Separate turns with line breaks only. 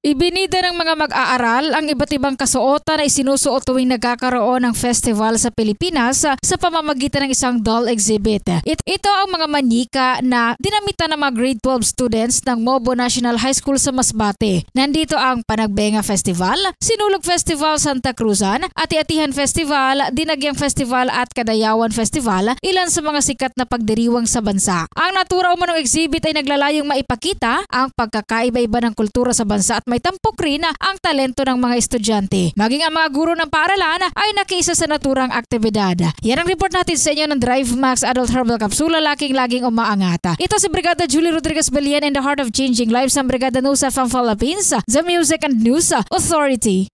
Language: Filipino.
Ibinida ng mga mag-aaral ang iba't ibang kasuotan na isinusuot tuwing nagkakaroon ng festival sa Pilipinas sa pamamagitan ng isang doll exhibit. It, ito ang mga manika na dinamita ng mga grade 12 students ng Mobo National High School sa Masbate. Nandito ang Panagbenga Festival, Sinulog Festival Santa Cruzan, Ati-Atihan Festival, Dinagyang Festival at Kadayawan Festival, ilan sa mga sikat na pagdiriwang sa bansa. Ang natura umanong exhibit ay naglalayong maipakita ang pagkakaiba-iba ng kultura sa bansa at may tampok rin ang talento ng mga estudyante. Maging ang mga guro ng paaralan ay nakiisa sa naturang aktibidad. Yan ang report natin sa inyo ng Drive Max Adult Herbal Capsula laking laging umaangata. Ito si Brigada Julie Rodriguez Belian in the Heart of Changing Lives ng Brigada Nusa from Philippines,
the Music and News Authority.